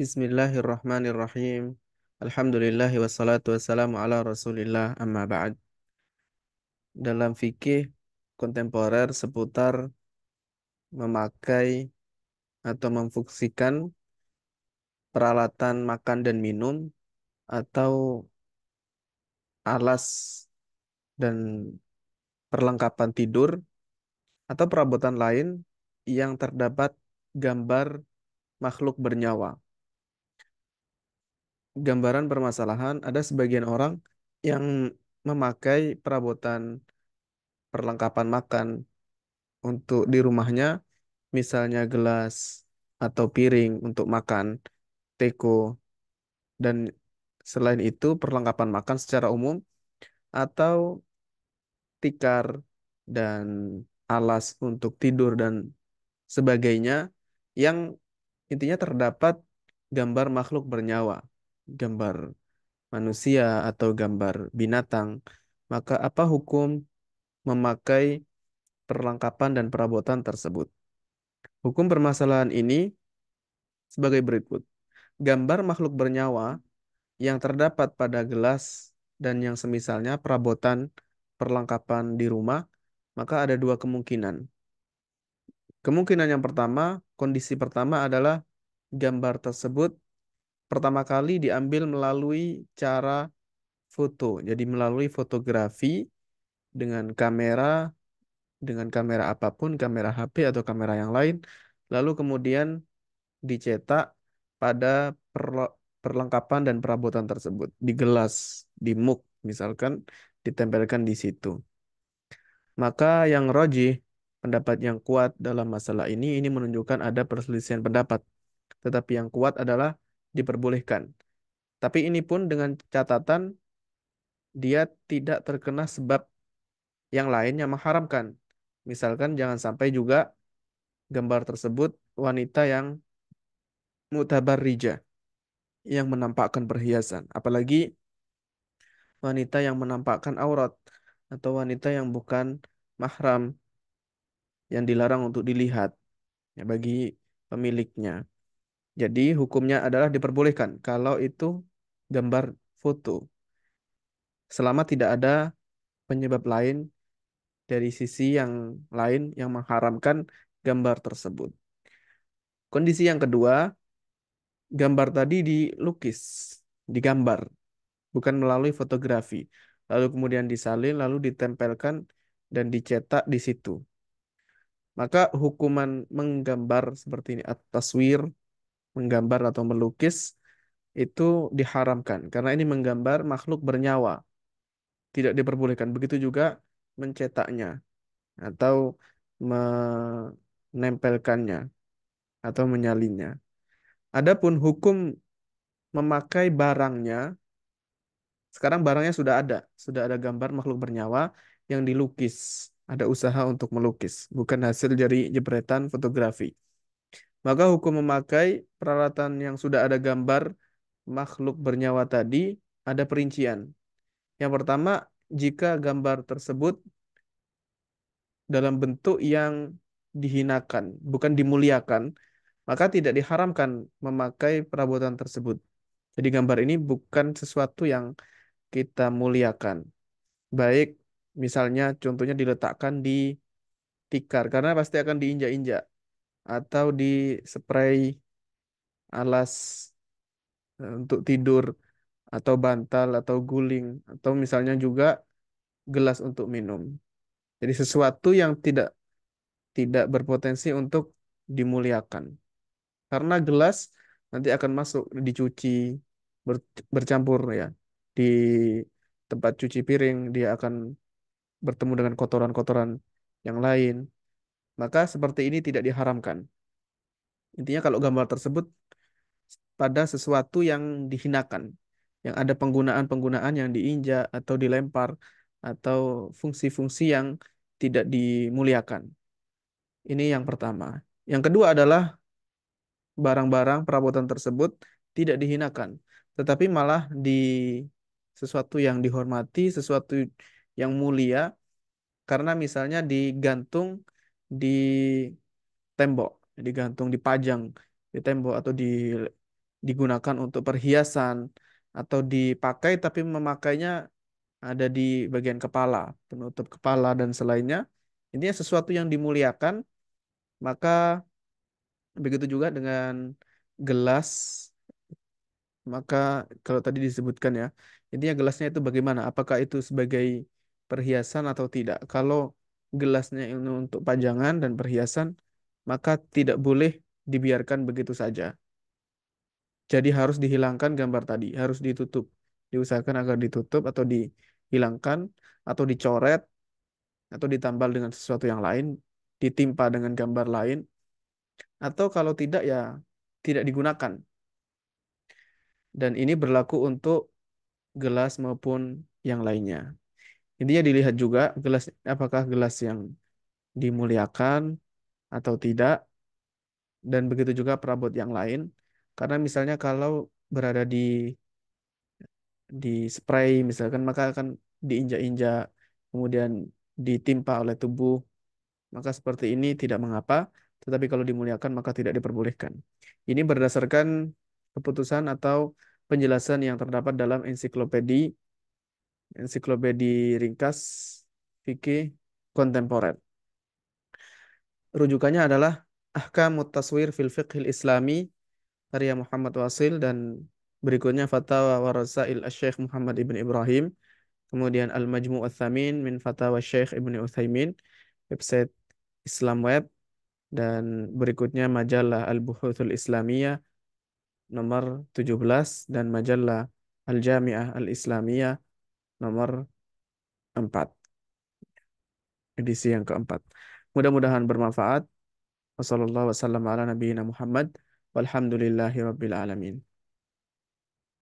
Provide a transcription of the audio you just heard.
Bismillahirrahmanirrahim. Alhamdulillah wassalatu wassalamu ala Rasulillah amma ba'd. Dalam fikih kontemporer seputar memakai atau memfungsikan peralatan makan dan minum atau alas dan perlengkapan tidur atau perabotan lain yang terdapat gambar makhluk bernyawa gambaran permasalahan ada sebagian orang yang memakai perabotan perlengkapan makan untuk di rumahnya, misalnya gelas atau piring untuk makan, teko, dan selain itu perlengkapan makan secara umum atau tikar dan alas untuk tidur dan sebagainya yang intinya terdapat gambar makhluk bernyawa gambar manusia atau gambar binatang, maka apa hukum memakai perlengkapan dan perabotan tersebut? Hukum permasalahan ini sebagai berikut. Gambar makhluk bernyawa yang terdapat pada gelas dan yang semisalnya perabotan perlengkapan di rumah, maka ada dua kemungkinan. Kemungkinan yang pertama, kondisi pertama adalah gambar tersebut pertama kali diambil melalui cara foto. Jadi melalui fotografi dengan kamera dengan kamera apapun, kamera HP atau kamera yang lain, lalu kemudian dicetak pada perlengkapan dan perabotan tersebut, di gelas, di mug misalkan ditempelkan di situ. Maka yang roji pendapat yang kuat dalam masalah ini ini menunjukkan ada perselisihan pendapat. Tetapi yang kuat adalah diperbolehkan. Tapi ini pun dengan catatan dia tidak terkena sebab yang lain yang mengharamkan. Misalkan jangan sampai juga gambar tersebut wanita yang mutabar rija yang menampakkan perhiasan, apalagi wanita yang menampakkan aurat atau wanita yang bukan mahram yang dilarang untuk dilihat ya, bagi pemiliknya. Jadi hukumnya adalah diperbolehkan kalau itu gambar foto. Selama tidak ada penyebab lain dari sisi yang lain yang mengharamkan gambar tersebut. Kondisi yang kedua, gambar tadi dilukis, digambar, bukan melalui fotografi. Lalu kemudian disalin, lalu ditempelkan dan dicetak di situ. Maka hukuman menggambar seperti ini, at-taswir, menggambar atau melukis itu diharamkan karena ini menggambar makhluk bernyawa. Tidak diperbolehkan. Begitu juga mencetaknya atau menempelkannya atau menyalinnya. Adapun hukum memakai barangnya sekarang barangnya sudah ada, sudah ada gambar makhluk bernyawa yang dilukis, ada usaha untuk melukis, bukan hasil dari jepretan fotografi. Maka hukum memakai peralatan yang sudah ada gambar makhluk bernyawa tadi ada perincian. Yang pertama, jika gambar tersebut dalam bentuk yang dihinakan, bukan dimuliakan, maka tidak diharamkan memakai perabotan tersebut. Jadi gambar ini bukan sesuatu yang kita muliakan. Baik, misalnya contohnya diletakkan di tikar, karena pasti akan diinjak-injak atau di spray alas e, untuk tidur atau bantal atau guling atau misalnya juga gelas untuk minum. Jadi sesuatu yang tidak tidak berpotensi untuk dimuliakan. Karena gelas nanti akan masuk dicuci ber, bercampur ya di tempat cuci piring dia akan bertemu dengan kotoran-kotoran yang lain maka seperti ini tidak diharamkan. Intinya kalau gambar tersebut pada sesuatu yang dihinakan, yang ada penggunaan-penggunaan yang diinjak atau dilempar atau fungsi-fungsi yang tidak dimuliakan. Ini yang pertama. Yang kedua adalah barang-barang perabotan tersebut tidak dihinakan, tetapi malah di sesuatu yang dihormati, sesuatu yang mulia, karena misalnya digantung di tembok, digantung, dipajang di tembok atau di digunakan untuk perhiasan atau dipakai tapi memakainya ada di bagian kepala, penutup kepala dan selainnya. Intinya sesuatu yang dimuliakan, maka begitu juga dengan gelas maka kalau tadi disebutkan ya intinya gelasnya itu bagaimana apakah itu sebagai perhiasan atau tidak kalau gelasnya ini untuk pajangan dan perhiasan, maka tidak boleh dibiarkan begitu saja. Jadi harus dihilangkan gambar tadi, harus ditutup. Diusahakan agar ditutup atau dihilangkan, atau dicoret, atau ditambal dengan sesuatu yang lain, ditimpa dengan gambar lain, atau kalau tidak ya tidak digunakan. Dan ini berlaku untuk gelas maupun yang lainnya. Intinya dilihat juga gelas apakah gelas yang dimuliakan atau tidak dan begitu juga perabot yang lain. Karena misalnya kalau berada di di spray misalkan maka akan diinjak-injak kemudian ditimpa oleh tubuh maka seperti ini tidak mengapa tetapi kalau dimuliakan maka tidak diperbolehkan. Ini berdasarkan keputusan atau penjelasan yang terdapat dalam ensiklopedia ensiklopedi ringkas fikih kontemporer. Rujukannya adalah Ahkam Taswir fil Fiqhil Islami karya Muhammad Wasil dan berikutnya Fatawa Warasail Syekh Muhammad Ibn Ibrahim. Kemudian Al-Majmu' Al-Thamin min Fatawa Syekh Ibn Uthaymin. Website Islam Web. Dan berikutnya majalah Al-Buhuthul Islamiyah nomor 17 dan majalah Al-Jami'ah Al-Islamiyah nomor 4. Edisi yang keempat. Mudah-mudahan bermanfaat. Wassalamualaikum warahmatullahi wabarakatuh. Walhamdulillahi rabbil alamin.